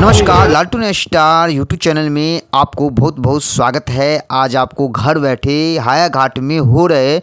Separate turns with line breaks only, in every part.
नमस्कार लालटू ने star YouTube channel में आपको बहुत बहुत स्वागत है आज आपको घर बैठे हाया घाट में हो रहे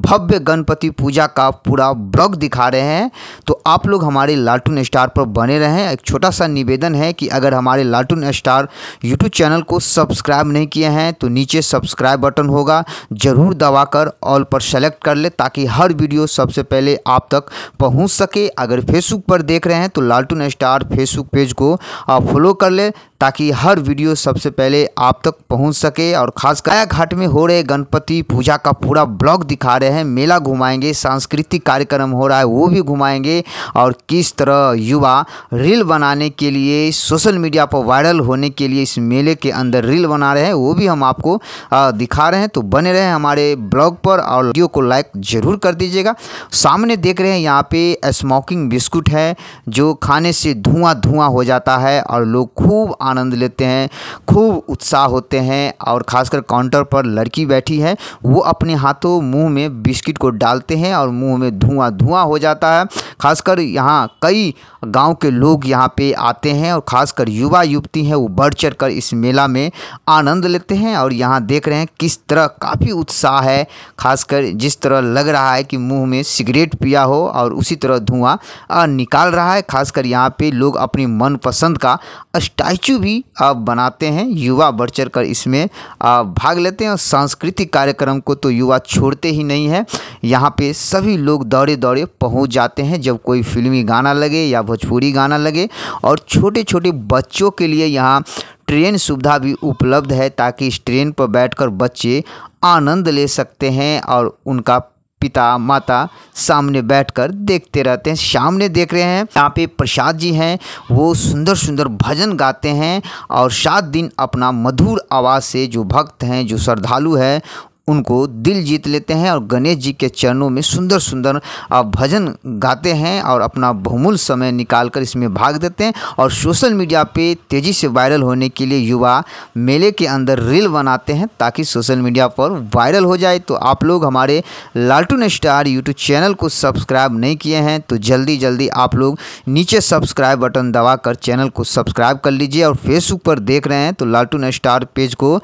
भव्य गणपति पूजा का पूरा ब्लॉग दिखा रहे हैं तो आप लोग हमारे लालटून स्टार पर बने रहें एक छोटा सा निवेदन है कि अगर हमारे लालटून स्टार यूट्यूब चैनल को सब्सक्राइब नहीं किए हैं तो नीचे सब्सक्राइब बटन होगा ज़रूर दबा कर ऑल पर सेलेक्ट कर ले ताकि हर वीडियो सबसे पहले आप तक पहुँच सके अगर फेसबुक पर देख रहे हैं तो लालटून स्टार फेसबुक पेज को आप फॉलो कर ले ताकि हर वीडियो सबसे पहले आप तक पहुंच सके और खास काया घाट में हो रहे गणपति पूजा का पूरा ब्लॉग दिखा रहे हैं मेला घुमाएंगे सांस्कृतिक कार्यक्रम हो रहा है वो भी घुमाएंगे और किस तरह युवा रील बनाने के लिए सोशल मीडिया पर वायरल होने के लिए इस मेले के अंदर रील बना रहे हैं वो भी हम आपको दिखा रहे हैं तो बने रहे हमारे ब्लॉग पर और वीडियो को लाइक ज़रूर कर दीजिएगा सामने देख रहे हैं यहाँ पे स्मोकिंग बिस्कुट है जो खाने से धुआं धुआं हो जाता है और लोग खूब आनंद लेते हैं खूब उत्साह होते हैं और खासकर काउंटर पर लड़की बैठी है वो अपने हाथों मुंह में बिस्किट को डालते हैं और मुंह में धुआं धुआं हो जाता है खासकर यहाँ कई गांव के लोग यहाँ पे आते हैं और खासकर युवा युवती हैं वो बढ़ चढ़ कर इस मेला में आनंद लेते हैं और यहाँ देख रहे हैं किस तरह काफ़ी उत्साह है खासकर जिस तरह लग रहा है कि मुँह में सिगरेट पिया हो और उसी तरह धुआं निकाल रहा है खासकर यहाँ पे लोग अपनी मनपसंद का स्टैचू भी आप बनाते हैं युवा बढ़ चढ़ कर इसमें आप भाग लेते हैं और सांस्कृतिक कार्यक्रम को तो युवा छोड़ते ही नहीं है यहाँ पे सभी लोग दौड़े दौड़े पहुँच जाते हैं जब कोई फिल्मी गाना लगे या भोजपुरी गाना लगे और छोटे छोटे बच्चों के लिए यहाँ ट्रेन सुविधा भी उपलब्ध है ताकि इस ट्रेन पर बैठकर बच्चे आनंद ले सकते हैं और उनका पिता माता सामने बैठकर देखते रहते हैं सामने देख रहे हैं यहाँ पे प्रसाद जी हैं वो सुंदर सुंदर भजन गाते हैं और सात दिन अपना मधुर आवाज़ से जो भक्त हैं जो श्रद्धालु है उनको दिल जीत लेते हैं और गणेश जी के चरणों में सुंदर सुंदर भजन गाते हैं और अपना बहुमूल समय निकाल कर इसमें भाग देते हैं और सोशल मीडिया पे तेज़ी से वायरल होने के लिए युवा मेले के अंदर रील बनाते हैं ताकि सोशल मीडिया पर वायरल हो जाए तो आप लोग हमारे लाल्टून स्टार यूट्यूब चैनल को सब्सक्राइब नहीं किए हैं तो जल्दी जल्दी आप लोग नीचे सब्सक्राइब बटन दबा कर चैनल को सब्सक्राइब कर लीजिए और फेसबुक पर देख रहे हैं तो लाल्टून स्टार पेज को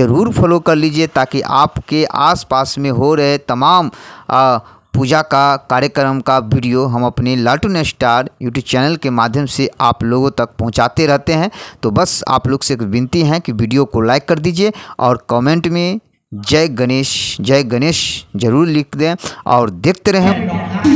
ज़रूर फॉलो कर लीजिए ताकि आप के आसपास में हो रहे तमाम आ, पूजा का कार्यक्रम का वीडियो हम अपने लाटून स्टार यूट्यूब चैनल के माध्यम से आप लोगों तक पहुंचाते रहते हैं तो बस आप लोग से एक विनती है कि वीडियो को लाइक कर दीजिए और कमेंट में जय गणेश जय गणेश जरूर लिख दें और देखते रहें